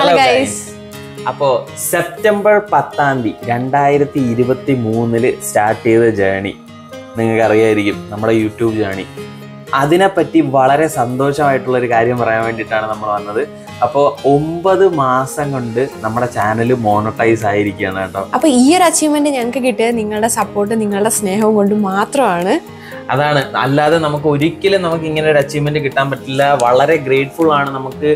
hello guys അപ്പോ September പത്താം തീയതി രണ്ടായിരത്തി ഇരുപത്തി മൂന്നില് സ്റ്റാർട്ട് ചെയ്ത ജേണി നിങ്ങൾക്ക് അറിയായിരിക്കും നമ്മുടെ യൂട്യൂബ് ജേണി അതിനെപ്പറ്റി വളരെ സന്തോഷമായിട്ടുള്ള ഒരു കാര്യം പറയാൻ വേണ്ടിയിട്ടാണ് നമ്മൾ വന്നത് അപ്പോൾ ഒമ്പത് മാസം കൊണ്ട് നമ്മുടെ ചാനൽ മോണറ്റൈസ് ആയിരിക്കുകയാണ് കേട്ടോ അപ്പോൾ ഈ ഒരു അച്ചീവ്മെന്റ് ഞങ്ങൾക്ക് കിട്ടിയത് നിങ്ങളുടെ സപ്പോർട്ട് നിങ്ങളുടെ സ്നേഹവും കൊണ്ട് മാത്രമാണ് അതാണ് അല്ലാതെ നമുക്ക് ഒരിക്കലും നമുക്ക് ഇങ്ങനെ ഒരു അച്ചീവ്മെന്റ് കിട്ടാൻ പറ്റില്ല വളരെ ഗ്രേറ്റ്ഫുൾ ആണ് നമുക്ക്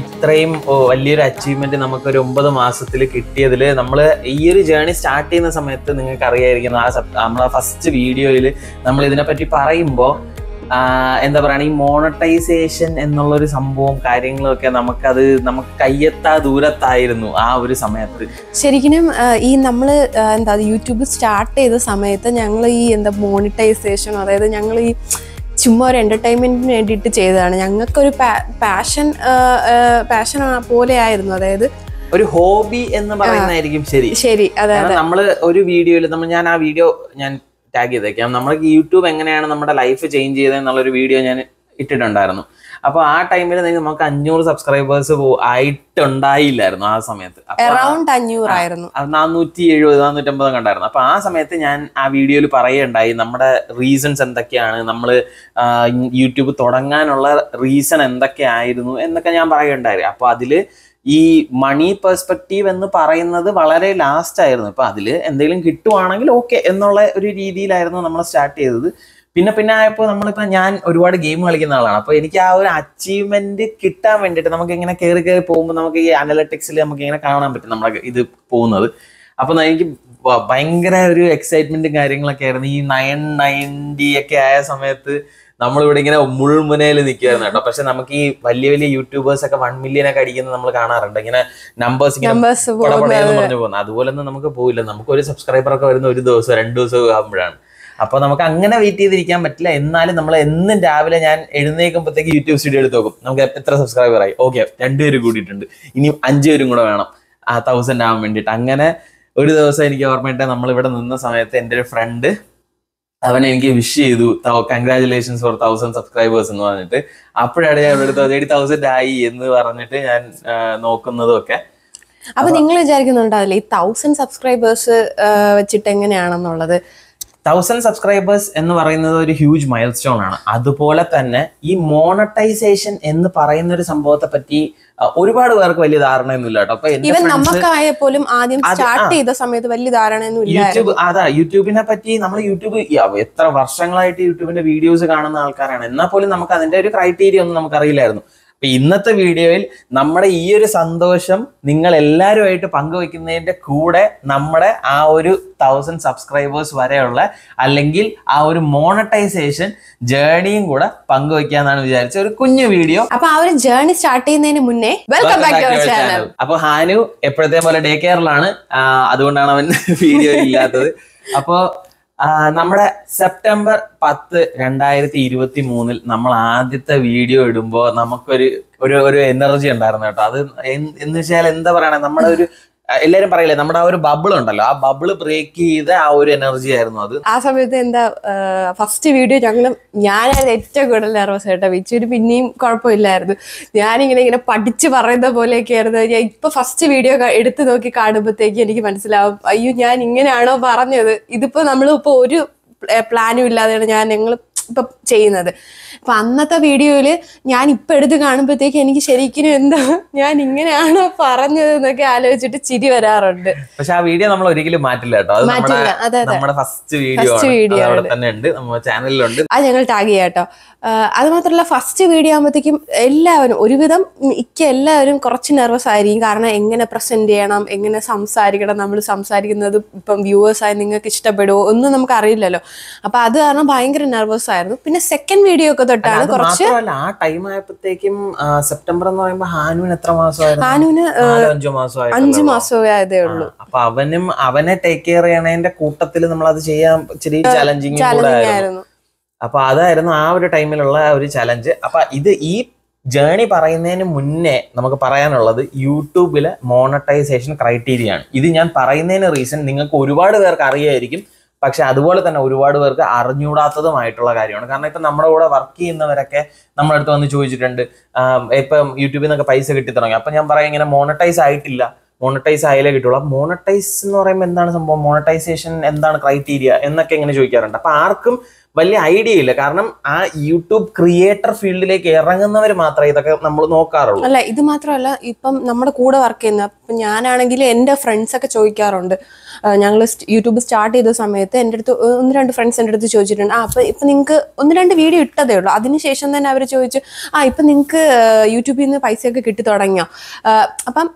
ഇത്രയും വലിയൊരു അച്ചീവ്മെന്റ് നമുക്ക് ഒരു ഒമ്പത് മാസത്തിൽ കിട്ടിയതിൽ നമ്മൾ ഈ ഒരു ജേണി സ്റ്റാർട്ട് ചെയ്യുന്ന സമയത്ത് നിങ്ങൾക്ക് അറിയായിരിക്കും ആ നമ്മളെ ഫസ്റ്റ് വീഡിയോയിൽ നമ്മൾ ഇതിനെപ്പറ്റി പറയുമ്പോൾ എന്താ പറയുക ഈ മോണറ്റൈസേഷൻ എന്നുള്ളൊരു സംഭവം കാര്യങ്ങളൊക്കെ നമുക്കത് നമുക്ക് കയ്യെത്താ ദൂരത്തായിരുന്നു ആ ഒരു സമയത്ത് ശരിക്കും ഈ നമ്മൾ എന്താ യൂട്യൂബ് സ്റ്റാർട്ട് ചെയ്ത സമയത്ത് ഞങ്ങൾ ഈ എന്താ മോണിറ്റൈസേഷൻ അതായത് ഞങ്ങൾ ഈ ചുമ്മാ ഒരു എൻ്റർടൈൻമെൻറ്റിന് വേണ്ടിയിട്ട് ചെയ്തതാണ് ഞങ്ങൾക്കൊരു പാഷൻ പാഷൻ പോലെ ആയിരുന്നു അതായത് ഒരു ഹോബി എന്ന് പറയുന്നതായിരിക്കും ശരി ശരി അതെ നമ്മള് ഒരു വീഡിയോയിൽ നമ്മൾ ഞാൻ ആ വീഡിയോ ഞാൻ ടാഗ് ചെയ്തേക്കാം നമ്മൾ യൂട്യൂബ് എങ്ങനെയാണ് നമ്മുടെ ലൈഫ് ചേഞ്ച് ചെയ്തത് എന്നുള്ളൊരു വീഡിയോ ഞാൻ ഇട്ടിട്ടുണ്ടായിരുന്നു അപ്പോൾ ആ ടൈമിൽ നമുക്ക് അഞ്ഞൂറ് സബ്സ്ക്രൈബേഴ്സ് ആയിട്ടുണ്ടായില്ലായിരുന്നു ആ സമയത്ത് അറൗണ്ട് ആയിരുന്നു നാനൂറ്റി എഴുപത് നാനൂറ്റമ്പത് കണ്ടായിരുന്നു അപ്പോൾ ആ സമയത്ത് ഞാൻ ആ വീഡിയോയിൽ പറയുകയുണ്ടായി നമ്മുടെ റീസൺസ് എന്തൊക്കെയാണ് നമ്മൾ യൂട്യൂബ് തുടങ്ങാനുള്ള റീസൺ എന്തൊക്കെ ആയിരുന്നു എന്നൊക്കെ ഞാൻ പറയുകയുണ്ടായി അപ്പോൾ അതില് ഈ മണി പെർസ്പെക്റ്റീവ് എന്ന് പറയുന്നത് വളരെ ലാസ്റ്റ് ആയിരുന്നു അപ്പോൾ അതിൽ എന്തെങ്കിലും കിട്ടുവാണെങ്കിൽ ഓക്കെ എന്നുള്ള ഒരു രീതിയിലായിരുന്നു നമ്മൾ സ്റ്റാർട്ട് ചെയ്തത് പിന്നെ പിന്നെ ആയപ്പോൾ നമ്മളിപ്പോൾ ഞാൻ ഒരുപാട് ഗെയിം കളിക്കുന്ന ആളാണ് അപ്പോൾ എനിക്ക് ആ ഒരു അച്ചീവ്മെന്റ് കിട്ടാൻ വേണ്ടിയിട്ട് നമുക്ക് ഇങ്ങനെ കയറി കയറി പോകുമ്പോൾ നമുക്ക് ഈ അനലറ്റിക്സിൽ നമുക്ക് ഇങ്ങനെ കാണാൻ പറ്റും നമ്മളെ ഇത് പോകുന്നത് അപ്പം എനിക്ക് ഭയങ്കര ഒരു എക്സൈറ്റ്മെന്റും കാര്യങ്ങളൊക്കെ ആയിരുന്നു ഈ നയൻ നയൻറ്റി ഒക്കെ ആയ സമയത്ത് നമ്മളിവിടെ ഇങ്ങനെ മുൾമുനയിൽ നിൽക്കുകയായിരുന്നു കേട്ടോ പക്ഷെ നമുക്ക് ഈ വലിയ വലിയ യൂട്യൂബേഴ്സ് ഒക്കെ വൺ മില്യൺ ഒക്കെ അടിക്കുന്നത് നമ്മൾ കാണാറുണ്ട് ഇങ്ങനെ നമ്പേഴ്സ് പറഞ്ഞു പോകുന്നത് അതുപോലെ നമുക്ക് പോയില്ല നമുക്ക് ഒരു സബ്സ്ക്രൈബർ ഒക്കെ വരുന്ന ഒരു ദിവസം രണ്ട് ദിവസം ആകുമ്പോഴാണ് അപ്പോൾ നമുക്ക് അങ്ങനെ വെയിറ്റ് ചെയ്തിരിക്കാൻ പറ്റില്ല എന്നാലും നമ്മൾ എന്നും രാവിലെ ഞാൻ എഴുന്നേൽക്കുമ്പോഴത്തേക്ക് യൂട്യൂബ് സ്റ്റുഡിയോ എടുത്ത് നോക്കും നമുക്ക് എത്ര സബ്സ്ക്രൈബർ ആയി ഓക്കെ രണ്ടുപേരും കൂടിയിട്ടുണ്ട് ഇനി അഞ്ചു പേരും കൂടെ വേണം ആ തൗസൻഡ് ആവാൻ വേണ്ടിയിട്ട് അങ്ങനെ ഒരു ദിവസം എനിക്ക് ഓർമ്മയിട്ട് ഇവിടെ നിന്ന സമയത്ത് എൻ്റെ ഒരു ഫ്രണ്ട് അവൻ എനിക്ക് വിഷ് ചെയ്തു കൺഗ്രാചുലേഷൻസ് ഫോർ തൗസൻഡ് സബ്സ്ക്രൈബേഴ്സ് എന്ന് പറഞ്ഞിട്ട് അപ്പോഴാണ് ഞാൻ ഇവിടെ തേർട്ടി തൗസൻഡ് ആയി എന്ന് പറഞ്ഞിട്ട് ഞാൻ നോക്കുന്നതും ഒക്കെ അപ്പൊ നിങ്ങൾ വിചാരിക്കുന്നുണ്ടാവില്ല ഈ തൗസൻഡ് സബ്സ്ക്രൈബേഴ്സ് വെച്ചിട്ട് എങ്ങനെയാണെന്നുള്ളത് തൗസൻഡ് സബ്സ്ക്രൈബേഴ്സ് എന്ന് പറയുന്നത് ഒരു ഹ്യൂജ് മൈൽ സ്റ്റോൺ ആണ് അതുപോലെ തന്നെ ഈ മോണറ്റൈസേഷൻ എന്ന് പറയുന്ന ഒരു സംഭവത്തെ പറ്റി ഒരുപാട് പേർക്ക് വലിയ ധാരണയൊന്നുമില്ല കേട്ടോ അപ്പൊ ആദ്യം സ്റ്റാർട്ട് ചെയ്ത സമയത്ത് വലിയ ധാരണയൊന്നും യൂട്യൂബ് അതാ യൂട്യൂബിനെ പറ്റി നമ്മൾ യൂട്യൂബ് എത്ര വർഷങ്ങളായിട്ട് യൂട്യൂബിന്റെ വീഡിയോസ് കാണുന്ന ആൾക്കാരാണ് എന്നാൽ പോലും നമുക്ക് അതിന്റെ ഒരു ക്രൈറ്റീരിയ ഒന്നും അറിയില്ലായിരുന്നു ഇന്നത്തെ വീഡിയോയിൽ നമ്മുടെ ഈ ഒരു സന്തോഷം നിങ്ങൾ എല്ലാവരുമായിട്ട് പങ്കുവെക്കുന്നതിൻ്റെ കൂടെ നമ്മുടെ ആ ഒരു തൗസൻഡ് സബ്സ്ക്രൈബേഴ്സ് വരെയുള്ള അല്ലെങ്കിൽ ആ ഒരു മോണറ്റൈസേഷൻ ജേണിയും കൂടെ പങ്കുവെക്കാന്നാണ് വിചാരിച്ച ഒരു കുഞ്ഞു വീഡിയോ അപ്പൊ ആ ഒരു ജേണി സ്റ്റാർട്ട് ചെയ്യുന്നതിന് മുന്നേ വെൽക്കം ബാക്ക് അപ്പൊ ഹാനു എപ്പോഴത്തെ പോലെ ഡേ കെയറിലാണ് അതുകൊണ്ടാണ് അവൻ വീഡിയോ ഇല്ലാത്തത് അപ്പോ നമ്മുടെ സെപ്റ്റംബർ പത്ത് രണ്ടായിരത്തി ഇരുപത്തി മൂന്നിൽ നമ്മൾ ആദ്യത്തെ വീഡിയോ ഇടുമ്പോൾ നമുക്കൊരു ഒരു ഒരു എനർജി ഉണ്ടായിരുന്നു കേട്ടോ അത് എന്ന് വെച്ചാൽ എന്താ പറയണേ നമ്മളൊരു ഒരു എല്ലാരും പറയില്ലേ നമ്മുടെ ആ ഒരു ബബിൾ ഉണ്ടല്ലോ ആ ബബിൾ ബ്രേക്ക് ചെയ്ത ആ ഒരു എനർജി ആയിരുന്നു അത് ആ സമയത്ത് എന്താ ഫസ്റ്റ് വീഡിയോ ഞങ്ങൾ ഞാനായിരുന്നു ഏറ്റവും കൂടുതൽ നെർവസ് കേട്ടോ വിച്ചൂര് പിന്നെയും കുഴപ്പമില്ലായിരുന്നു ഞാനിങ്ങനെ ഇങ്ങനെ പഠിച്ച് പറയുന്ന പോലെയൊക്കെ ആയിരുന്നു ഞാൻ ഇപ്പൊ ഫസ്റ്റ് വീഡിയോ എടുത്തു നോക്കി കാണുമ്പോഴത്തേക്ക് എനിക്ക് മനസ്സിലാവും അയ്യോ ഞാൻ ഇങ്ങനെയാണോ പറഞ്ഞത് ഇതിപ്പോ നമ്മളിപ്പോ ഒരു പ്ലാനും ഇല്ലാതെയാണ് ഞാൻ നിങ്ങൾ ഇപ്പം ചെയ്യുന്നത് അപ്പം അന്നത്തെ വീഡിയോയിൽ ഞാൻ ഇപ്പം എടുത്ത് കാണുമ്പോഴത്തേക്ക് എനിക്ക് ശരിക്കും എന്താ ഞാൻ ഇങ്ങനെയാണോ പറഞ്ഞത് എന്നൊക്കെ ആലോചിച്ചിട്ട് ചിരി വരാറുണ്ട് പക്ഷെ ആ വീഡിയോ നമ്മൾ ഒരിക്കലും മാറ്റില്ല കേട്ടോ നമ്മുടെ ഫസ്റ്റ് വീഡിയോ തന്നെ ഉണ്ട് അത് ഞങ്ങൾ ടാഗ് ചെയ്യാം കേട്ടോ അത് മാത്രമല്ല ഫസ്റ്റ് വീഡിയോ ആകുമ്പോഴത്തേക്കും എല്ലാവരും ഒരുവിധം മിക്ക എല്ലാവരും കുറച്ച് നെർവസ് ആയിരിക്കും കാരണം എങ്ങനെ പ്രസന്റ് ചെയ്യണം എങ്ങനെ സംസാരിക്കണം നമ്മൾ സംസാരിക്കുന്നത് ഇപ്പം വ്യൂവേഴ്സായി നിങ്ങൾക്ക് ഇഷ്ടപ്പെടുമോ ഒന്നും നമുക്ക് അറിയില്ലല്ലോ അപ്പൊ അത് കാരണം ഭയങ്കര നെർവസ് ആയിരുന്നു പിന്നെ സെക്കൻഡ് വീഡിയോ ഒക്കെ തൊട്ടാണ് കുറച്ച് ആ ടൈം ആയപ്പോഴത്തേക്കും സെപ്റ്റംബർ എന്ന് പറയുമ്പോൾ ഹാനുവിന് എത്ര മാസമായിരുന്നു ഹാനുവിന് അഞ്ചു മാസമായി അഞ്ചു മാസമേ ആയതേ ഉള്ളൂ അപ്പൊ അവനും അവനെ ടേക്ക് കെയർ ചെയ്യണേന്റെ കൂട്ടത്തിൽ നമ്മൾ അത് ചെയ്യാൻ ഇച്ചിരി ചലഞ്ചിങ് ആയിരുന്നു അപ്പൊ അതായിരുന്നു ആ ഒരു ടൈമിലുള്ള ഒരു ചലഞ്ച് അപ്പൊ ഇത് ഈ ജേണി പറയുന്നതിന് മുന്നേ നമുക്ക് പറയാനുള്ളത് യൂട്യൂബിലെ മോണറ്റൈസേഷൻ ക്രൈറ്റീരിയ ആണ് ഇത് ഞാൻ പറയുന്നതിന് റീസൺ നിങ്ങൾക്ക് ഒരുപാട് പേർക്ക് അറിയായിരിക്കും പക്ഷെ അതുപോലെ തന്നെ ഒരുപാട് പേർക്ക് അറിഞ്ഞുകൂടാത്തതുമായിട്ടുള്ള കാര്യമാണ് കാരണം ഇപ്പം നമ്മുടെ കൂടെ വർക്ക് ചെയ്യുന്നവരൊക്കെ നമ്മളടുത്ത് വന്ന് ചോദിച്ചിട്ടുണ്ട് ഇപ്പം യൂട്യൂബിൽ നിന്നൊക്കെ പൈസ കിട്ടി തുടങ്ങി അപ്പം ഞാൻ പറയാം ഇങ്ങനെ മോണറ്റൈസ് ആയിട്ടില്ല മോണറ്റൈസ് ആയാലേ കിട്ടുള്ളൂ മോണറ്റൈസ് എന്ന് പറയുമ്പോൾ എന്താണ് സംഭവം മോണറ്റൈസേഷൻ എന്താണ് ക്രൈറ്റീരിയ എന്നൊക്കെ ഇങ്ങനെ ചോദിക്കാറുണ്ട് അപ്പൊ ആർക്കും വലിയ ഐഡിയ ഇല്ല കാരണം ആ യൂട്യൂബ് ക്രിയേറ്റർ ഫീൽഡിലേക്ക് ഇറങ്ങുന്നവർ മാത്രമേ ഇതൊക്കെ നമ്മൾ നോക്കാറുള്ളൂ അല്ല ഇത് മാത്രമല്ല ഇപ്പം നമ്മുടെ കൂടെ വർക്ക് ചെയ്യുന്ന ഞാനാണെങ്കിൽ എൻ്റെ ഫ്രണ്ട്സ് ഒക്കെ ചോദിക്കാറുണ്ട് ഞങ്ങൾ യൂട്യൂബ് സ്റ്റാർട്ട് ചെയ്ത സമയത്ത് എൻ്റെ അടുത്ത് ഒന്ന് രണ്ട് ഫ്രണ്ട്സ് എൻ്റെ അടുത്ത് ചോദിച്ചിട്ടുണ്ട് ആ അപ്പം ഇപ്പം നിങ്ങൾക്ക് ഒന്ന് രണ്ട് വീഡിയോ ഇട്ടതേ ഉള്ളൂ അതിനുശേഷം തന്നെ അവർ ചോദിച്ചു ആ ഇപ്പം നിങ്ങൾക്ക് യൂട്യൂബിൽ നിന്ന് പൈസയൊക്കെ കിട്ടി തുടങ്ങിയോ അപ്പം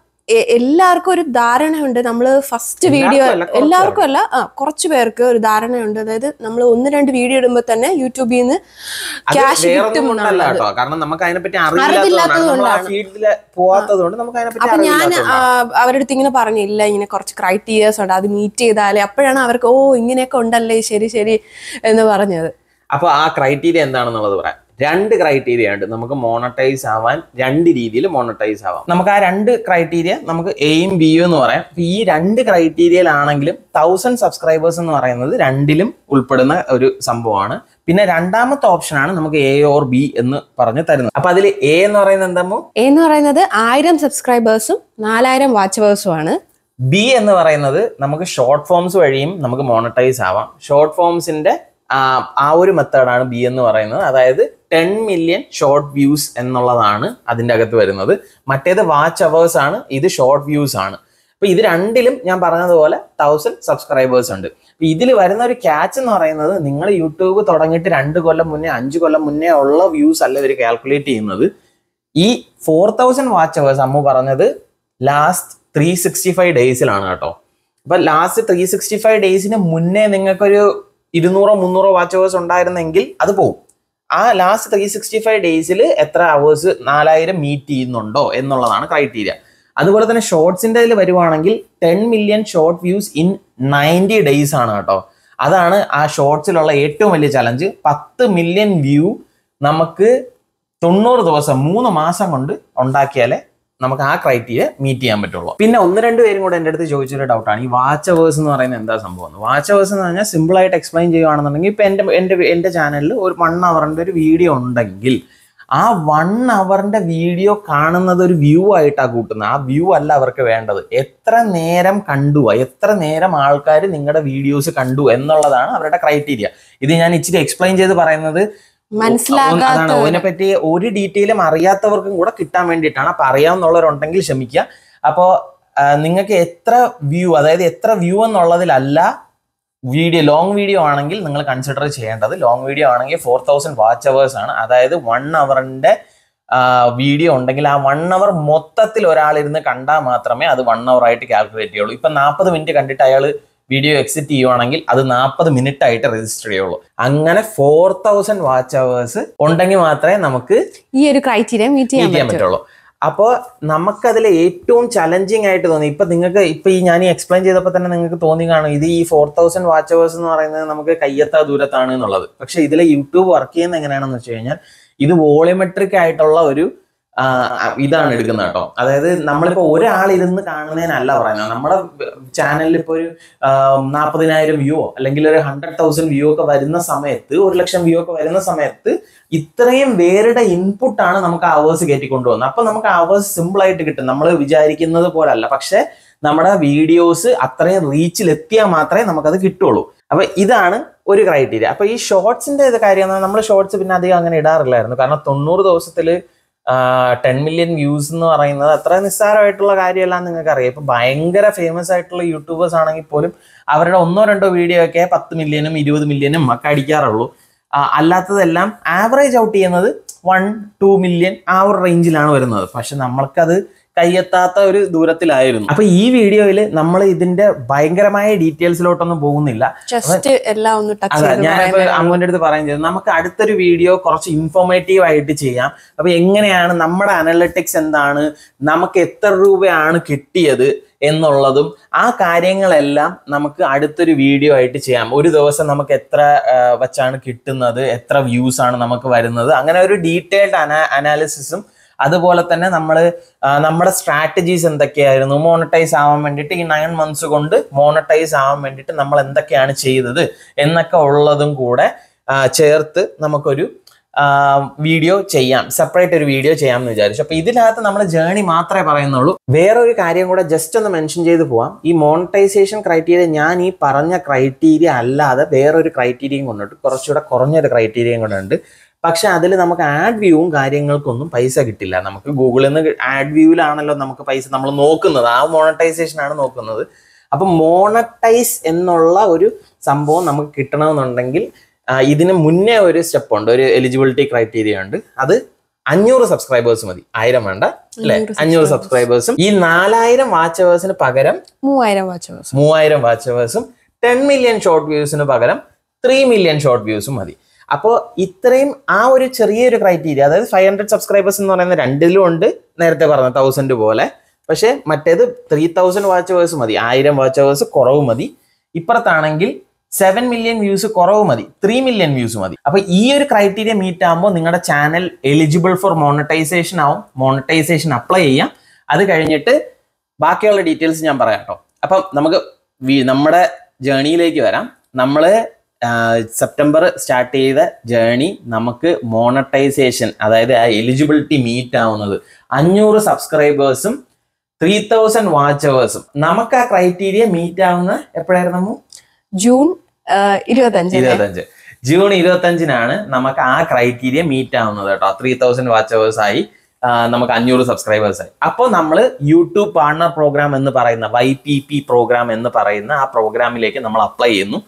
എല്ലാവർക്കും ഒരു ധാരണയുണ്ട് നമ്മൾ ഫസ്റ്റ് വീഡിയോ എല്ലാവർക്കും അല്ല ആ കുറച്ച് പേർക്ക് ഒരു ധാരണയുണ്ട് അതായത് നമ്മൾ ഒന്ന് രണ്ട് വീഡിയോ ഇടുമ്പോൾ തന്നെ യൂട്യൂബിൽ നിന്ന് ക്യാഷ് കാരണം അപ്പൊ ഞാൻ അവരുടെ അടുത്ത് ഇങ്ങനെ പറഞ്ഞില്ല ഇങ്ങനെ കുറച്ച് ക്രൈറ്റീരിയസ് ഉണ്ട് അത് മീറ്റ് ചെയ്താലേ അപ്പോഴാണ് അവർക്ക് ഓ ഇങ്ങനെയൊക്കെ ഉണ്ടല്ലേ ശരി ശരി എന്ന് പറഞ്ഞത് അപ്പൊ ആ ക്രൈറ്റീരിയ എന്താണെന്നുള്ളത് പറയാം രണ്ട് ക്രൈറ്റീരിയ ഉണ്ട് നമുക്ക് മോണറ്റൈസ് ആവാൻ രണ്ട് രീതിയിൽ മോണറ്റൈസ് ആവാം നമുക്ക് ആ രണ്ട് ക്രൈറ്റീരിയ നമുക്ക് എയും ബിയും എന്ന് പറയാം ഈ രണ്ട് ക്രൈറ്റീരിയയിലാണെങ്കിലും തൗസൻഡ് സബ്സ്ക്രൈബേഴ്സ് എന്ന് പറയുന്നത് രണ്ടിലും ഉൾപ്പെടുന്ന ഒരു സംഭവമാണ് പിന്നെ രണ്ടാമത്തെ ഓപ്ഷനാണ് നമുക്ക് എ ഓർ ബി എന്ന് പറഞ്ഞു തരുന്നത് അപ്പൊ അതിൽ എ എന്ന് പറയുന്നത് എന്താമോ എ എന്ന് പറയുന്നത് ആയിരം സബ്സ്ക്രൈബേഴ്സും നാലായിരം വാച്ചവേഴ്സും ആണ് ബി എന്ന് പറയുന്നത് നമുക്ക് ഷോർട്ട് ഫോംസ് വഴിയും നമുക്ക് മോണറ്റൈസ് ആവാം ഷോർട്ട് ഫോംസിന്റെ ആ ഒരു മെത്തേഡാണ് ബി എന്ന് പറയുന്നത് അതായത് ടെൻ മില്യൺ ഷോർട്ട് വ്യൂസ് എന്നുള്ളതാണ് അതിൻ്റെ അകത്ത് വരുന്നത് മറ്റേത് വാച്ച് അവേഴ്സ് ആണ് ഇത് ഷോർട്ട് വ്യൂസ് ആണ് അപ്പോൾ ഇത് രണ്ടിലും ഞാൻ പറഞ്ഞതുപോലെ തൗസൻഡ് സബ്സ്ക്രൈബേഴ്സ് ഉണ്ട് ഇതിൽ വരുന്ന ഒരു ക്യാച്ച് എന്ന് പറയുന്നത് നിങ്ങൾ യൂട്യൂബ് തുടങ്ങിയിട്ട് രണ്ട് കൊല്ലം മുന്നേ അഞ്ച് കൊല്ലം മുന്നേ ഉള്ള വ്യൂസ് അല്ല ഇവർ കാൽക്കുലേറ്റ് ചെയ്യുന്നത് ഈ four thousand watch hours Ammu പറഞ്ഞത് ലാസ്റ്റ് ത്രീ സിക്സ്റ്റി ഫൈവ് ഡേയ്സിലാണ് കേട്ടോ അപ്പം ലാസ്റ്റ് ത്രീ സിക്സ്റ്റി ഫൈവ് ഡേയ്സിന് മുന്നേ നിങ്ങൾക്കൊരു ഇരുന്നൂറോ മുന്നൂറോ വാച്ച് അവേഴ്സ് ഉണ്ടായിരുന്നെങ്കിൽ അത് പോകും ആ ലാസ്റ്റ് ത്രീ സിക്സ്റ്റി ഫൈവ് ഡേയ്സിൽ എത്ര അവേഴ്സ് നാലായിരം മീറ്റ് ചെയ്യുന്നുണ്ടോ എന്നുള്ളതാണ് ക്രൈറ്റീരിയ അതുപോലെ തന്നെ ഷോർട്സിൻ്റെ ഇതിൽ വരുവാണെങ്കിൽ ten million short views in ninety days ആണ് കേട്ടോ അതാണ് ആ ഷോർട്സിലുള്ള ഏറ്റവും വലിയ ചലഞ്ച് പത്ത് മില്യൺ വ്യൂ നമുക്ക് തൊണ്ണൂറ് ദിവസം മൂന്ന് മാസം കൊണ്ട് ഉണ്ടാക്കിയാലേ നമുക്ക് ആ ക്രൈറ്റീരിയ മീറ്റ് ചെയ്യാൻ പറ്റുള്ളൂ പിന്നെ ഒന്ന് രണ്ട് പേരും കൂടെ എൻ്റെ അടുത്ത് ചോദിച്ചൊരു ഡൗട്ടാണ് ഈ വാച്ച് എന്ന് പറയുന്നത് എന്താ സംഭവം വാച്ച് എന്ന് പറഞ്ഞാൽ സിമ്പിൾ ആയിട്ട് എക്സ്പ്ലെയിൻ ചെയ്യുകയാണെന്നുണ്ടെങ്കിൽ ഇപ്പൊ എന്റെ എൻ്റെ എൻ്റെ ചാനലിൽ ഒരു വൺ അവറിന്റെ ഒരു വീഡിയോ ഉണ്ടെങ്കിൽ ആ വൺ അവറിന്റെ വീഡിയോ കാണുന്നത് ഒരു വ്യൂ ആയിട്ടാണ് കൂട്ടുന്നത് ആ വ്യൂ അല്ല അവർക്ക് വേണ്ടത് എത്ര നേരം കണ്ടു എത്ര നേരം ആൾക്കാർ നിങ്ങളുടെ വീഡിയോസ് കണ്ടു എന്നുള്ളതാണ് അവരുടെ ക്രൈറ്റീരിയ ഇത് ഞാൻ ഇച്ചിരി എക്സ്പ്ലെയിൻ ചെയ്ത് പറയുന്നത് മനസ്സിലാകാത്ത അതിനെ പറ്റി ഒരു ഡീറ്റെയിലും അറിയാത്തവർക്കും കൂടെ കിട്ടാൻ വേണ്ടിയിട്ടാണ് അപ്പൊ അറിയാവുന്നുള്ളവരുണ്ടെങ്കിൽ ക്ഷമിക്കുക അപ്പോ നിങ്ങൾക്ക് എത്ര വ്യൂ അതായത് എത്ര വ്യൂ എന്നുള്ളതിലല്ല വീഡിയോ ലോങ് വീഡിയോ ആണെങ്കിൽ നിങ്ങൾ കൺസിഡർ ചെയ്യേണ്ടത് ലോങ് വീഡിയോ ആണെങ്കിൽ ഫോർ തൗസൻഡ് വാച്ച് അവേഴ്സ് ആണ് അതായത് വൺ അവറിന്റെ വീഡിയോ ഉണ്ടെങ്കിൽ ആ വൺ അവർ മൊത്തത്തിൽ ഒരാളിരുന്ന് കണ്ടാൽ മാത്രമേ അത് വൺ അവർ ആയിട്ട് കാൽക്കുലേറ്റ് ചെയ്യുള്ളൂ ഇപ്പൊ നാൽപ്പത് മിനിറ്റ് കണ്ടിട്ട് അയാൾ വീഡിയോ എക്സിറ്റ് ചെയ്യുവാണെങ്കിൽ അത് നാൽപ്പത് മിനിറ്റ് ആയിട്ട് രജിസ്റ്റർ ചെയ്യുള്ളൂ അങ്ങനെ ഫോർ തൗസൻഡ് വാച്ച് അവേഴ്സ് ഉണ്ടെങ്കിൽ മാത്രമേ നമുക്ക് ഈ ഒരു ക്രൈറ്റീരിയ മീറ്റ് ചെയ്യാൻ പറ്റുള്ളൂ അപ്പോൾ നമുക്കതിൽ ഏറ്റവും ചലഞ്ചിങ് ആയിട്ട് തോന്നി ഇപ്പം നിങ്ങൾക്ക് ഇപ്പം ഈ ഞാൻ എക്സ്പ്ലെയിൻ ചെയ്തപ്പോൾ തന്നെ നിങ്ങൾക്ക് തോന്നി കാണും ഇത് ഈ ഫോർ തൗസൻഡ് വാച്ച് അവേഴ്സ് എന്ന് പറയുന്നത് നമുക്ക് കയ്യെത്താ ദൂരത്താണ് എന്നുള്ളത് പക്ഷേ ഇതിലെ യൂട്യൂബ് വർക്ക് ചെയ്യുന്നത് എങ്ങനെയാണെന്ന് വെച്ച് കഴിഞ്ഞാൽ ഇത് വോളിമെട്രിക് ആയിട്ടുള്ള ഒരു ഇതാണ് എടുക്കുന്നത് കേട്ടോ അതായത് നമ്മളിപ്പോൾ ഒരാളിരുന്ന് കാണുന്നതിനല്ല പറയുന്നത് നമ്മുടെ ചാനലിൽ ഇപ്പോ ഒരു നാൽപ്പതിനായിരം വ്യൂ അല്ലെങ്കിൽ ഒരു ഹൺഡ്രഡ് തൗസൻഡ് വ്യൂ ഒക്കെ വരുന്ന സമയത്ത് ഒരു ലക്ഷം വ്യൂ ഒക്കെ വരുന്ന സമയത്ത് ഇത്രയും പേരുടെ ഇൻപുട്ടാണ് നമുക്ക് അവേഴ്സ് കയറ്റിക്കൊണ്ടുപോകുന്നത് കൊണ്ടുപോകുന്നത് അപ്പം നമുക്ക് അവേഴ്സ് സിമ്പിളായിട്ട് കിട്ടും നമ്മൾ വിചാരിക്കുന്നത് പോലല്ല പക്ഷേ നമ്മുടെ വീഡിയോസ് അത്രയും റീച്ചിൽ മാത്രമേ നമുക്കത് കിട്ടുള്ളൂ അപ്പൊ ഇതാണ് ഒരു ക്രൈറ്റീരിയ അപ്പൊ ഈ ഷോർട്സിന്റെ ഇത് കാര്യം നമ്മൾ ഷോർട്സ് പിന്നെ അധികം അങ്ങനെ ഇടാറില്ലായിരുന്നു കാരണം തൊണ്ണൂറ് ദിവസത്തില് ടെൻ മില്യൺ വ്യൂസ് എന്ന് പറയുന്നത് അത്ര നിസ്സാരമായിട്ടുള്ള കാര്യമല്ല നിങ്ങൾക്ക് അറിയാം ഇപ്പൊ ഭയങ്കര ഫേമസ് ആയിട്ടുള്ള യൂട്യൂബേഴ്സ് ആണെങ്കിൽ പോലും അവരുടെ ഒന്നോ രണ്ടോ വീഡിയോ ഒക്കെ പത്ത് മില്യനും ഇരുപത് മില്യനും ഒക്കെ അടിക്കാറുള്ളൂ അല്ലാത്തതെല്ലാം ആവറേജ് ഔട്ട് ചെയ്യുന്നത് വൺ ടു മില്യൺ ആ ഒരു റേഞ്ചിലാണ് വരുന്നത് പക്ഷെ നമ്മൾക്കത് കയ്യെത്താത്ത ഒരു ദൂരത്തിലായിരുന്നു അപ്പൊ ഈ വീഡിയോയിൽ നമ്മൾ ഇതിന്റെ ഭയങ്കരമായ ഡീറ്റെയിൽസിലോട്ടൊന്നും പോകുന്നില്ല ഞാനിപ്പോ അമ്മുവിന്റെ അടുത്ത് പറയാൻ നമുക്ക് അടുത്തൊരു വീഡിയോ കുറച്ച് ഇൻഫോർമേറ്റീവ് ആയിട്ട് ചെയ്യാം അപ്പൊ എങ്ങനെയാണ് നമ്മുടെ അനലറ്റിക്സ് എന്താണ് നമുക്ക് എത്ര രൂപയാണ് കിട്ടിയത് എന്നുള്ളതും ആ കാര്യങ്ങളെല്ലാം നമുക്ക് അടുത്തൊരു വീഡിയോ ആയിട്ട് ചെയ്യാം ഒരു ദിവസം നമുക്ക് എത്ര വച്ചാണ് കിട്ടുന്നത് എത്ര വ്യൂസ് ആണ് നമുക്ക് വരുന്നത് അങ്ങനെ ഒരു ഡീറ്റെയിൽഡ് അനാലിസിസും അതുപോലെ തന്നെ നമ്മൾ നമ്മുടെ സ്ട്രാറ്റജീസ് എന്തൊക്കെയായിരുന്നു മോണറ്റൈസ് ആവാൻ വേണ്ടിയിട്ട് ഈ നയൻ മന്ത്സ് കൊണ്ട് മോണറ്റൈസ് ആവാൻ വേണ്ടിയിട്ട് നമ്മൾ എന്തൊക്കെയാണ് ചെയ്തത് എന്നൊക്കെ ഉള്ളതും കൂടെ ചേർത്ത് നമുക്കൊരു വീഡിയോ ചെയ്യാം സെപ്പറേറ്റ് ഒരു വീഡിയോ ചെയ്യാം എന്ന് വിചാരിച്ചു അപ്പൊ ഇതിനകത്ത് നമ്മൾ ജേണി മാത്രമേ പറയുന്നുള്ളൂ വേറെ ഒരു കാര്യം കൂടെ ജസ്റ്റ് ഒന്ന് മെൻഷൻ ചെയ്ത് പോവാം ഈ മോണിറ്റൈസേഷൻ ക്രൈറ്റീരിയ ഞാൻ ഈ പറഞ്ഞ ക്രൈറ്റീരിയ അല്ലാതെ വേറൊരു ക്രൈറ്റീരിയയും കൊണ്ടുണ്ട് കുറച്ചുകൂടെ കുറഞ്ഞൊരു ക്രൈറ്റീരിയയും കൊണ്ടുണ്ട് പക്ഷെ അതിൽ നമുക്ക് ആഡ് വ്യൂവും കാര്യങ്ങൾക്കൊന്നും പൈസ കിട്ടില്ല നമുക്ക് ഗൂഗിളിൽ നിന്ന് ആഡ് വ്യൂവിലാണല്ലോ നമുക്ക് പൈസ നമ്മൾ നോക്കുന്നത് ആ മോണറ്റൈസേഷൻ ആണ് നോക്കുന്നത് അപ്പൊ മോണറ്റൈസ് എന്നുള്ള ഒരു സംഭവം നമുക്ക് കിട്ടണമെന്നുണ്ടെങ്കിൽ ഇതിന് മുന്നേ ഒരു സ്റ്റെപ്പ് ഉണ്ട് ഒരു എലിജിബിലിറ്റി ക്രൈറ്റീരിയ ഉണ്ട് അത് അഞ്ഞൂറ് സബ്സ്ക്രൈബേഴ്സ് മതി ആയിരം വേണ്ട അല്ലെ അഞ്ഞൂറ് സബ്സ്ക്രൈബേഴ്സും ഈ നാലായിരം വാച്ചവേഴ്സിന് പകരം മൂവായിരം വാച്ചവേഴ്സ് മൂവായിരം വാച്ചവേഴ്സും ടെൻ മില്യൺ ഷോർട്ട് വ്യൂസിന് പകരം ത്രീ മില്യൺ ഷോർട്ട് വ്യൂസും മതി അപ്പോൾ ഇത്രയും ആ ഒരു ചെറിയൊരു ക്രൈറ്റീരിയ അതായത് ഫൈവ് ഹൺഡ്രഡ് സബ്സ്ക്രൈബേഴ്സ് എന്ന് പറയുന്ന രണ്ടിലും ഉണ്ട് നേരത്തെ പറഞ്ഞ തൗസൻഡ് പോലെ പക്ഷേ മറ്റേത് ത്രീ തൗസൻഡ് വാച്ച് അവേഴ്സ് മതി ആയിരം വാച്ച് അവേഴ്സ് കുറവ് മതി ഇപ്പുറത്താണെങ്കിൽ സെവൻ മില്യൺ വ്യൂസ് കുറവ് മതി ത്രീ മില്യൺ വ്യൂസ് മതി അപ്പൊ ഈ ഒരു ക്രൈറ്റീരിയ മീറ്റ് ആകുമ്പോൾ നിങ്ങളുടെ ചാനൽ എലിജിബിൾ ഫോർ മോണറ്റൈസേഷൻ ആവും മോണറ്റൈസേഷൻ അപ്ലൈ ചെയ്യാം അത് കഴിഞ്ഞിട്ട് ബാക്കിയുള്ള ഡീറ്റെയിൽസ് ഞാൻ പറയാം കേട്ടോ അപ്പം നമുക്ക് നമ്മുടെ ജേണിയിലേക്ക് വരാം നമ്മൾ സെപ്റ്റംബർ സ്റ്റാർട്ട് ചെയ്ത ജേണി നമുക്ക് മോണറ്റൈസേഷൻ അതായത് ആ എലിജിബിലിറ്റി മീറ്റ് ആവുന്നത് അഞ്ഞൂറ് സബ്സ്ക്രൈബേഴ്സും ത്രീ തൗസൻഡ് വാച്ച് അവേഴ്സും നമുക്ക് ആ ക്രൈറ്റീരിയ മീറ്റ് ആവുന്ന എപ്പോഴായിരുന്നു ജൂൺ ഇരുപത്തഞ്ച് ഇരുപത്തഞ്ച് ജൂൺ ഇരുപത്തഞ്ചിനാണ് നമുക്ക് ആ ക്രൈറ്റീരിയ മീറ്റ് ആവുന്നത് കേട്ടോ ത്രീ തൗസൻഡ് വാച്ച് അവേഴ്സ് ആയി നമുക്ക് അഞ്ഞൂറ് സബ്സ്ക്രൈബേഴ്സ് ആയി അപ്പോൾ നമ്മൾ യൂട്യൂബ് പാർട്ണർ പ്രോഗ്രാം എന്ന് പറയുന്ന വൈ പി പി പ്രോഗ്രാം എന്ന് പറയുന്ന ആ പ്രോഗ്രാമിലേക്ക് നമ്മൾ അപ്ലൈ ചെയ്യുന്നു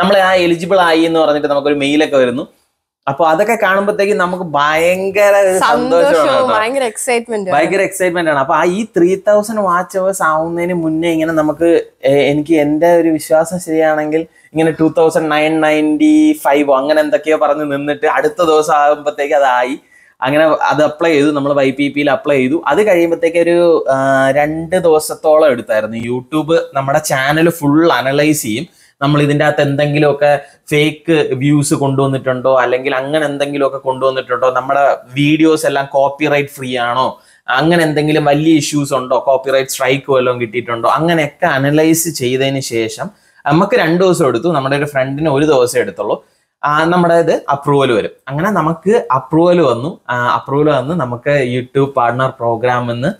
നമ്മൾ ആ എലിജിബിൾ ആയി എന്ന് പറഞ്ഞിട്ട് നമുക്കൊരു മെയിലൊക്കെ വരുന്നു അപ്പൊ അതൊക്കെ കാണുമ്പോഴത്തേക്കും നമുക്ക് ഭയങ്കര ഭയങ്കര എക്സൈറ്റ്മെന്റ് ഭയങ്കര എക്സൈറ്റ്മെന്റ് ആണ് അപ്പൊ ആ ഈ ത്രീ തൗസൻഡ് വാച്ച് അവേഴ്സ് ആവുന്നതിന് മുന്നേ ഇങ്ങനെ നമുക്ക് എനിക്ക് എന്റെ ഒരു വിശ്വാസം ശരിയാണെങ്കിൽ ഇങ്ങനെ two thousand nine ninety five അങ്ങനെ എന്തൊക്കെയോ പറഞ്ഞ് നിന്നിട്ട് അടുത്ത ദിവസം ആകുമ്പോഴത്തേക്ക് അതായി അങ്ങനെ അത് അപ്ലൈ ചെയ്തു നമ്മൾ വൈ പി പിയിൽ അപ്ലൈ ചെയ്തു അത് കഴിയുമ്പോഴത്തേക്ക് ഒരു രണ്ട് ദിവസത്തോളം എടുത്തായിരുന്നു യൂട്യൂബ് നമ്മുടെ ചാനൽ ഫുൾ അനലൈസ് ചെയ്യും നമ്മൾ ഇതിൻ്റെ അകത്ത് എന്തെങ്കിലുമൊക്കെ ഫേക്ക് വ്യൂസ് കൊണ്ടുവന്നിട്ടുണ്ടോ അല്ലെങ്കിൽ അങ്ങനെ എന്തെങ്കിലുമൊക്കെ കൊണ്ടുവന്നിട്ടുണ്ടോ നമ്മുടെ വീഡിയോസ് എല്ലാം കോപ്പിറൈറ്റ് ഫ്രീ ആണോ അങ്ങനെ എന്തെങ്കിലും വലിയ ഇഷ്യൂസ് ഉണ്ടോ കോപ്പിറൈറ്റ് സ്ട്രൈക്ക് വല്ലതും കിട്ടിയിട്ടുണ്ടോ അങ്ങനെയൊക്കെ അനലൈസ് ചെയ്തതിന് ശേഷം നമുക്ക് രണ്ട് ദിവസം എടുത്തു നമ്മുടെ ഒരു ഫ്രണ്ടിന് ഒരു ദിവസം എടുത്തുള്ളൂ നമ്മുടെ ഇത് അപ്രൂവൽ വരും അങ്ങനെ നമുക്ക് അപ്രൂവൽ വന്നു അപ്രൂവൽ വന്ന് നമുക്ക് യൂട്യൂബ് പാർട്ണർ പ്രോഗ്രാം എന്ന്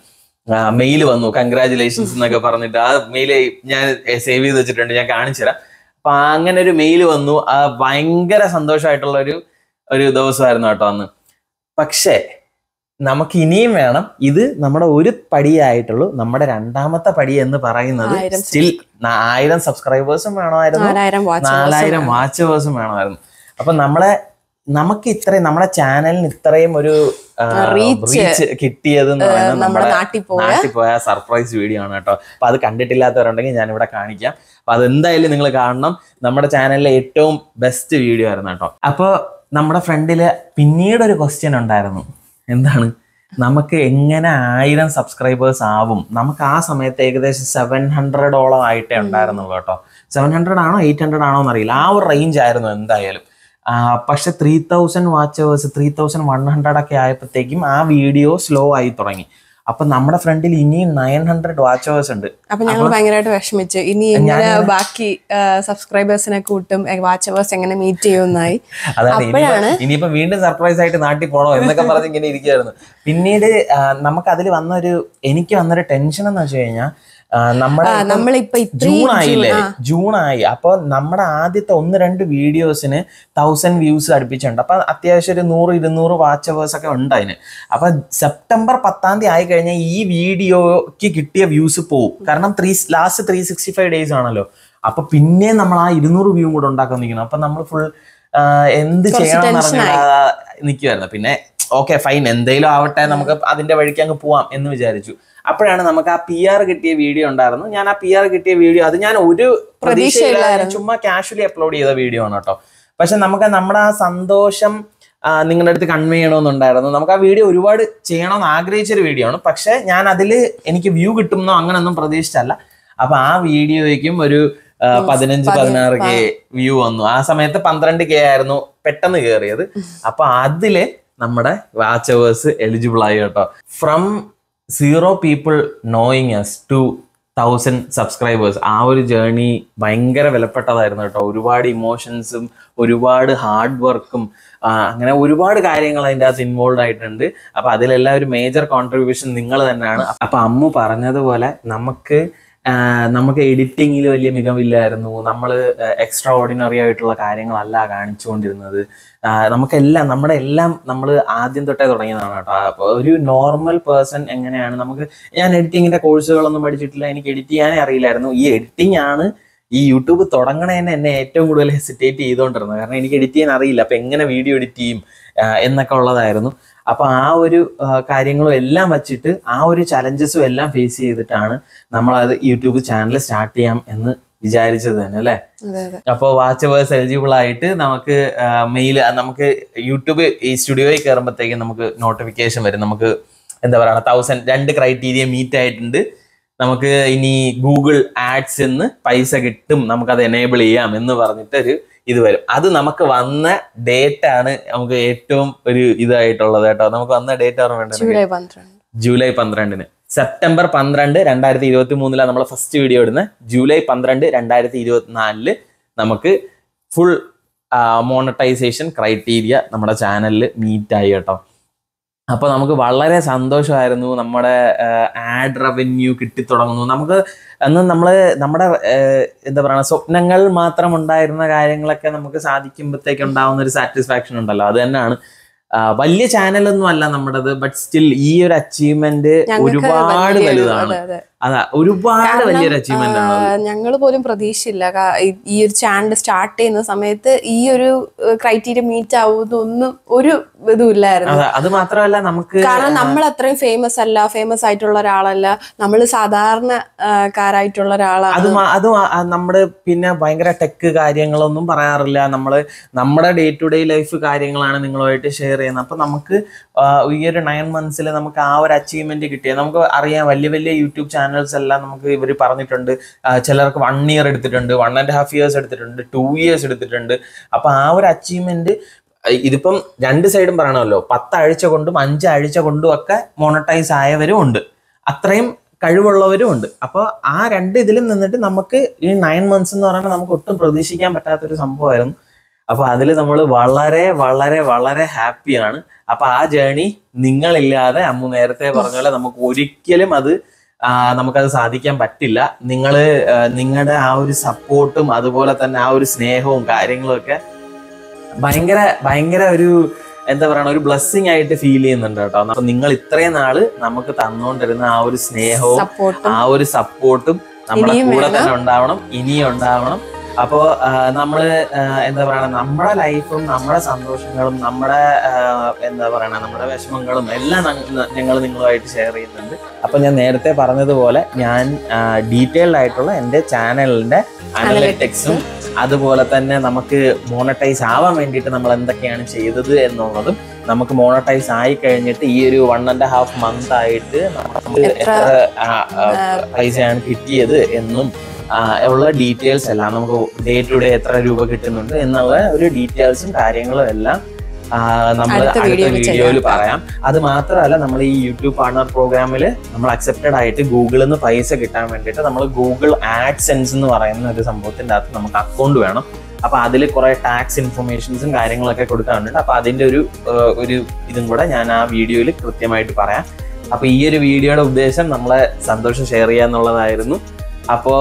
മെയിൽ വന്നു കൺഗ്രാചുലേഷൻസ് എന്നൊക്കെ പറഞ്ഞിട്ട് ആ മെയില് ഞാൻ സേവ് ചെയ്ത് വെച്ചിട്ടുണ്ട് ഞാൻ കാണിച്ചു തരാം അപ്പൊ അങ്ങനെ ഒരു മെയിൽ വന്നു ആ ഭയങ്കര സന്തോഷമായിട്ടുള്ള ഒരു ഒരു ദിവസമായിരുന്നു കേട്ടോ അന്ന് പക്ഷേ നമുക്ക് ഇനിയും വേണം ഇത് നമ്മുടെ ഒരു പടിയായിട്ടുള്ളൂ നമ്മുടെ രണ്ടാമത്തെ പടി എന്ന് പറയുന്നത് സ്റ്റിൽ ആയിരം സബ്സ്ക്രൈബേഴ്സും വേണമായിരുന്നു നാലായിരം വാച്ചേഴ്സും വേണമായിരുന്നു അപ്പൊ നമ്മളെ നമുക്ക് ഇത്രയും നമ്മുടെ ചാനലിന് ഇത്രയും ഒരു റീച്ച് കിട്ടിയത് നമ്മുടെ നാട്ടിൽ പോയ സർപ്രൈസ് വീഡിയോ ആണ് കേട്ടോ അപ്പൊ അത് കണ്ടിട്ടില്ലാത്തവരുണ്ടെങ്കിൽ ഞാൻ ഇവിടെ കാണിക്കാം അപ്പൊ അതെന്തായാലും നിങ്ങൾ കാണണം നമ്മുടെ ചാനലിലെ ഏറ്റവും ബെസ്റ്റ് വീഡിയോ ആയിരുന്നു കേട്ടോ അപ്പോൾ നമ്മുടെ ഫ്രണ്ടില് പിന്നീട് ഒരു ക്വസ്റ്റ്യൻ ഉണ്ടായിരുന്നു എന്താണ് നമുക്ക് എങ്ങനെ ആയിരം സബ്സ്ക്രൈബേഴ്സ് ആവും നമുക്ക് ആ സമയത്ത് ഏകദേശം സെവൻ ഹൺഡ്രഡോളം ആയിട്ടേ ഉണ്ടായിരുന്നുള്ളൂ കേട്ടോ സെവൻ ഹൺഡ്രഡ് ആണോ എയ്റ്റ് ഹൺഡ്രഡ് ആണോ എന്നറിയില്ല ആ ഒരു റേഞ്ച് ആയിരുന്നു എന്തായാലും പക്ഷെ three thousand watch hours three thousand one hundred ഒക്കെ ആയപ്പോഴത്തേക്കും ആ വീഡിയോ സ്ലോ ആയി തുടങ്ങി അപ്പൊ നമ്മുടെ ഫ്രണ്ടിൽ ഇനിയും നയൻ ഹൺഡ്രഡ് വാച്ച് അവേഴ്സ് ഉണ്ട് അപ്പൊ ഞങ്ങൾ ഭയങ്കരമായിട്ട് വിഷമിച്ചു ഇനി ബാക്കി സബ്സ്ക്രൈബേഴ്സിനെ കൂട്ടും വാച്ച് അവേഴ്സ് എങ്ങനെ മീറ്റ് ചെയ്യുമെന്നായി അപ്പോഴാണ് ഇനിയിപ്പോ വീണ്ടും സർപ്രൈസ് ആയിട്ട് നാട്ടിൽ പോണോ എന്നൊക്കെ പറഞ്ഞ് ഇങ്ങനെ ഇരിക്കുകയായിരുന്നു പിന്നീട് നമുക്ക് അതിൽ വന്നൊരു എനിക്ക് വന്നൊരു ടെൻഷൻ എന്ന് വെച്ച് കഴിഞ്ഞാൽ നമ്മുടെ നമ്മളിപ്പോ ജൂൺ ആയില്ലേ ജൂൺ ആയി അപ്പൊ നമ്മുടെ ആദ്യത്തെ ഒന്ന് രണ്ട് വീഡിയോസിന് തൗസൻഡ് വ്യൂസ് അടുപ്പിച്ചുണ്ട് അപ്പൊ അത്യാവശ്യം ഒരു നൂറ് ഇരുന്നൂറ് വാച്ചവേഴ്സ് ഒക്കെ ഉണ്ട് അതിന് അപ്പൊ സെപ്റ്റംബർ പത്താം തീയതി ആയി കഴിഞ്ഞാൽ ഈ വീഡിയോക്ക് കിട്ടിയ വ്യൂസ് പോവും കാരണം three last three sixty five days ആണല്ലോ അപ്പൊ പിന്നെ നമ്മൾ ആ ഇരുന്നൂറ് വ്യൂ കൂടെ ഉണ്ടാക്കാൻ നിൽക്കണം അപ്പൊ നമ്മൾ ഫുൾ എന്ത് ചെയ്യണം നിൽക്കുമായിരുന്നു പിന്നെ ഓക്കെ ഫൈൻ എന്തെങ്കിലും ആവട്ടെ നമുക്ക് അതിന്റെ വഴിക്ക് അങ്ങ് പോവാം എന്ന് വിചാരിച്ചു അപ്പോഴാണ് നമുക്ക് ആ പി ആർ കിട്ടിയ വീഡിയോ ഉണ്ടായിരുന്നു ഞാൻ ആ പി ആർ കിട്ടിയ വീഡിയോ അത് ഞാൻ ഒരു പ്രതീക്ഷയില്ല ചുമ്മാ കാഷ്വലി അപ്ലോഡ് ചെയ്ത വീഡിയോ ആണ് കേട്ടോ പക്ഷെ നമുക്ക് നമ്മുടെ ആ സന്തോഷം നിങ്ങളുടെ അടുത്ത് കൺവേ ചെയ്യണമെന്നുണ്ടായിരുന്നു നമുക്ക് ആ വീഡിയോ ഒരുപാട് ചെയ്യണമെന്ന് ആഗ്രഹിച്ചൊരു വീഡിയോ ആണ് പക്ഷെ ഞാൻ അതിൽ എനിക്ക് വ്യൂ കിട്ടുമെന്നോ അങ്ങനൊന്നും പ്രതീക്ഷിച്ചല്ല അപ്പൊ ആ വീഡിയോയ്ക്കും ഒരു പതിനഞ്ച് പതിനാറ് കെ വ്യൂ വന്നു ആ സമയത്ത് പന്ത്രണ്ട് കെ ആയിരുന്നു പെട്ടെന്ന് കയറിയത് അപ്പൊ അതില് നമ്മുടെ വാച്ചവേഴ്സ് എലിജിബിൾ ആയി കേട്ടോ from zero people knowing us to thousand subscribers ആ ഒരു ജേർണി ഭയങ്കര വിലപ്പെട്ടതായിരുന്നു കേട്ടോ ഒരുപാട് ഇമോഷൻസും ഒരുപാട് ഹാർഡ് വർക്കും അങ്ങനെ ഒരുപാട് കാര്യങ്ങൾ അതിൻ്റെ അകത്ത് ഇൻവോൾവ് ആയിട്ടുണ്ട് അപ്പോൾ അതിലെല്ലാം ഒരു മേജർ കോൺട്രിബ്യൂഷൻ നിങ്ങൾ തന്നെയാണ് അപ്പോൾ അമ്മു പറഞ്ഞതുപോലെ നമുക്ക് നമുക്ക് എഡിറ്റിങ്ങിൽ വലിയ മികവില്ലായിരുന്നു നമ്മൾ എക്സ്ട്രാ ഓർഡിനറി ആയിട്ടുള്ള കാര്യങ്ങളല്ല കാണിച്ചുകൊണ്ടിരുന്നത് നമുക്കെല്ലാം നമ്മുടെ എല്ലാം നമ്മൾ ആദ്യം തൊട്ടേ തുടങ്ങിയതാണ് കേട്ടോ അപ്പോൾ ഒരു നോർമൽ പേഴ്സൺ എങ്ങനെയാണ് നമുക്ക് ഞാൻ എഡിറ്റിങ്ങിന്റെ കോഴ്സുകളൊന്നും പഠിച്ചിട്ടില്ല എനിക്ക് എഡിറ്റ് ചെയ്യാനേ അറിയില്ലായിരുന്നു ഈ എഡിറ്റിംഗ് ആണ് ഈ യൂട്യൂബ് തുടങ്ങണേനെ എന്നെ ഏറ്റവും കൂടുതൽ ഹെസിറ്റേറ്റ് ചെയ്തുകൊണ്ടിരുന്നത് കാരണം എനിക്ക് എഡിറ്റ് ചെയ്യാൻ അറിയില്ല അപ്പൊ എങ്ങനെ വീഡിയോ എഡിറ്റ് ചെയ്യും എന്നൊക്കെ ഉള്ളതായിരുന്നു അപ്പൊ ആ ഒരു കാര്യങ്ങളും എല്ലാം വച്ചിട്ട് ആ ഒരു ചലഞ്ചസും എല്ലാം ഫേസ് ചെയ്തിട്ടാണ് നമ്മൾ അത് യൂട്യൂബ് ചാനൽ സ്റ്റാർട്ട് ചെയ്യാം എന്ന് വിചാരിച്ചത് തന്നെ അല്ലെ അപ്പൊ വാച്ച് വേഴ്സ് എലിജിബിൾ ആയിട്ട് നമുക്ക് മെയിൽ നമുക്ക് യൂട്യൂബ് ഈ സ്റ്റുഡിയോയിൽ കയറുമ്പോഴത്തേക്കും നമുക്ക് നോട്ടിഫിക്കേഷൻ വരും നമുക്ക് എന്താ പറയുക തൗസൻഡ് രണ്ട് ക്രൈറ്റീരിയ മീറ്റ് ആയിട്ടുണ്ട് നമുക്ക് ഇനി ഗൂഗിൾ ആഡ്സ് എന്ന് പൈസ കിട്ടും നമുക്കത് എനേബിൾ ചെയ്യാം എന്ന് പറഞ്ഞിട്ട് ഒരു ഇത് വരും അത് നമുക്ക് വന്ന ഡേറ്റ് ആണ് നമുക്ക് ഏറ്റവും ഒരു ഇതായിട്ടുള്ളത് കേട്ടോ നമുക്ക് വന്ന ഡേറ്റ് ഓർമ്മ ജൂലൈ പന്ത്രണ്ടിന് സെപ്റ്റംബർ പന്ത്രണ്ട് രണ്ടായിരത്തി ഇരുപത്തി മൂന്നിലാണ് നമ്മൾ ഫസ്റ്റ് വീഡിയോ ഇടുന്നത് ജൂലൈ പന്ത്രണ്ട് രണ്ടായിരത്തി ഇരുപത്തിനാലില് നമുക്ക് ഫുൾ മോണറ്റൈസേഷൻ ക്രൈറ്റീരിയ നമ്മുടെ ചാനലിൽ മീറ്റ് ആയി കേട്ടോ അപ്പോൾ നമുക്ക് വളരെ സന്തോഷമായിരുന്നു നമ്മുടെ ആഡ് റവന്യൂ കിട്ടിത്തുടങ്ങുന്നു നമുക്ക് അന്ന് നമ്മൾ നമ്മുടെ എന്താ പറയുക സ്വപ്നങ്ങൾ മാത്രം ഉണ്ടായിരുന്ന കാര്യങ്ങളൊക്കെ നമുക്ക് സാധിക്കുമ്പോഴത്തേക്ക് ഉണ്ടാവുന്ന ഒരു സാറ്റിസ്ഫാക്ഷൻ ഉണ്ടല്ലോ അത് തന്നെയാണ് വലിയ ചാനലൊന്നും അല്ല നമ്മുടേത് ബട്ട് സ്റ്റിൽ ഈ ഒരു അച്ചീവ്മെന്റ് ഒരുപാട് വലുതാണ് ഒരുപാട് വലിയൊരു ഞങ്ങൾ പോലും പ്രതീക്ഷയില്ല ഈ ഒരു ചാനൽ സ്റ്റാർട്ട് ചെയ്യുന്ന സമയത്ത് ഈ ഒരു ക്രൈറ്റീരിയ മീറ്റ് ആവുന്നൊന്നും ഒന്നും ഒരു ഇതും ഇല്ലായിരുന്നു അത് മാത്രമല്ല നമുക്ക് കാരണം നമ്മൾ അത്രയും ഫേമസ് അല്ല ഫേമസ് ആയിട്ടുള്ള ഒരാളല്ല നമ്മൾ സാധാരണക്കാരായിട്ടുള്ള ഒരാളാണ് അത് അത് നമ്മുടെ പിന്നെ ഭയങ്കര ടെക് കാര്യങ്ങളൊന്നും പറയാറില്ല നമ്മൾ നമ്മുടെ ഡേ ടു ഡേ ലൈഫ് കാര്യങ്ങളാണ് നിങ്ങളുമായിട്ട് ഷെയർ ചെയ്യുന്നത് അപ്പൊ നമുക്ക് ഈ ഒരു നയൻ മന്ത്സിൽ നമുക്ക് ആ ഒരു അച്ചീവ്മെന്റ് കിട്ടിയത് നമുക്ക് അറിയാം വലിയ വലിയ യൂട്യൂബ് ചാനൽ ചാനൽസ് എല്ലാം നമുക്ക് ഇവർ പറഞ്ഞിട്ടുണ്ട് ചിലർക്ക് വൺ ഇയർ എടുത്തിട്ടുണ്ട് വൺ ആൻഡ് ഹാഫ് ഇയേഴ്സ് എടുത്തിട്ടുണ്ട് ടു ഇയേഴ്സ് എടുത്തിട്ടുണ്ട് അപ്പോൾ ആ ഒരു അച്ചീവ്മെന്റ് ഇതിപ്പം രണ്ട് സൈഡും പറയണമല്ലോ പത്താഴ്ച കൊണ്ടും അഞ്ചാഴ്ച കൊണ്ടും ഒക്കെ മോണറ്റൈസ് ആയവരും ഉണ്ട് അത്രയും കഴിവുള്ളവരും ഉണ്ട് അപ്പോൾ ആ രണ്ട് ഇതിലും നിന്നിട്ട് നമുക്ക് ഈ നയൻ മന്ത്സ് എന്ന് പറയുമ്പോൾ നമുക്ക് ഒട്ടും പ്രതീക്ഷിക്കാൻ പറ്റാത്തൊരു സംഭവമായിരുന്നു അപ്പോൾ അതിൽ നമ്മൾ വളരെ വളരെ വളരെ ഹാപ്പിയാണ് അപ്പോൾ ആ ജേണി നിങ്ങളില്ലാതെ അമ്മ നേരത്തെ പറഞ്ഞ പോലെ നമുക്ക് ഒരിക്കലും അത് നമുക്കത് സാധിക്കാൻ പറ്റില്ല നിങ്ങൾ നിങ്ങളുടെ ആ ഒരു സപ്പോർട്ടും അതുപോലെ തന്നെ ആ ഒരു സ്നേഹവും കാര്യങ്ങളും ഒക്കെ ഭയങ്കര ഭയങ്കര ഒരു എന്താ പറയുക ഒരു ബ്ലെസ്സിങ് ആയിട്ട് ഫീൽ ചെയ്യുന്നുണ്ട് കേട്ടോ അപ്പൊ നിങ്ങൾ ഇത്രയും നാള് നമുക്ക് തന്നോണ്ടിരുന്ന ആ ഒരു സ്നേഹവും ആ ഒരു സപ്പോർട്ടും നമ്മുടെ കൂടെ തന്നെ ഉണ്ടാവണം ഇനിയും ഉണ്ടാവണം അപ്പോൾ നമ്മൾ എന്താ പറയണ നമ്മുടെ ലൈഫും നമ്മുടെ സന്തോഷങ്ങളും നമ്മുടെ എന്താ പറയണ നമ്മുടെ വിഷമങ്ങളും എല്ലാം ഞങ്ങൾ നിങ്ങളുമായിട്ട് ഷെയർ ചെയ്യുന്നുണ്ട് അപ്പോൾ ഞാൻ നേരത്തെ പറഞ്ഞതുപോലെ ഞാൻ ഡീറ്റെയിൽഡ് ആയിട്ടുള്ള എൻ്റെ ചാനലിൻ്റെ അനലറ്റിക്സും അതുപോലെ തന്നെ നമുക്ക് മോണറ്റൈസ് ആവാൻ വേണ്ടിയിട്ട് നമ്മൾ എന്തൊക്കെയാണ് ചെയ്തത് എന്നുള്ളതും നമുക്ക് മോണറ്റൈസ് ആയി കഴിഞ്ഞിട്ട് ഈ ഒരു വൺ ആൻഡ് ഹാഫ് മന്ത് ആയിട്ട് എത്ര പൈസയാണ് കിട്ടിയത് എന്നും ഉള്ള ഡീറ്റെയിൽസ് എല്ലാം നമുക്ക് ഡേ ടു ഡേ എത്ര രൂപ കിട്ടുന്നുണ്ട് എന്നുള്ള ഒരു ഡീറ്റെയിൽസും കാര്യങ്ങളും എല്ലാം നമ്മൾ അടുത്ത വീഡിയോയിൽ പറയാം അത് മാത്രമല്ല നമ്മൾ ഈ യൂട്യൂബ് പാർട്ണർ പ്രോഗ്രാമിൽ നമ്മൾ അക്സെപ്റ്റഡ് ആയിട്ട് ഗൂഗിളിൽ നിന്ന് പൈസ കിട്ടാൻ വേണ്ടിയിട്ട് നമ്മൾ ഗൂഗിൾ ആഡ്സെൻസ് എന്ന് പറയുന്ന ഒരു സംഭവത്തിൻ്റെ അകത്ത് നമുക്ക് അക്കൗണ്ട് വേണം അപ്പൊ അതിൽ കുറെ ടാക്സ് ഇൻഫർമേഷൻസും കാര്യങ്ങളൊക്കെ കൊടുക്കാറുണ്ട് അപ്പൊ അതിന്റെ ഒരു ഒരു ഇതും കൂടെ ഞാൻ ആ വീഡിയോയിൽ കൃത്യമായിട്ട് പറയാം അപ്പൊ ഈ ഒരു വീഡിയോയുടെ ഉദ്ദേശം നമ്മളെ സന്തോഷം ഷെയർ ചെയ്യുക എന്നുള്ളതായിരുന്നു അപ്പോ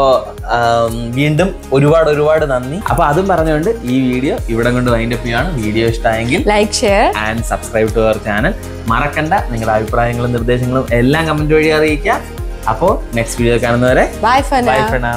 വീണ്ടും ഒരുപാട് ഒരുപാട് നന്ദി അപ്പൊ അതും പറഞ്ഞുകൊണ്ട് ഈ വീഡിയോ ഇവിടെ കൊണ്ട് വൈൻഡ് അപ്പ് ചെയ്യാണ് വീഡിയോ ഇഷ്ടമായെങ്കിൽ like share and subscribe to our channel മറക്കണ്ട നിങ്ങളുടെ അഭിപ്രായങ്ങളും നിർദ്ദേശങ്ങളും എല്ലാം കമന്റ് വഴി അറിയിക്കുക അപ്പോൾ നെക്സ്റ്റ് വീഡിയോ കാണുന്നവരെ ബൈ ബൈ ഫനാ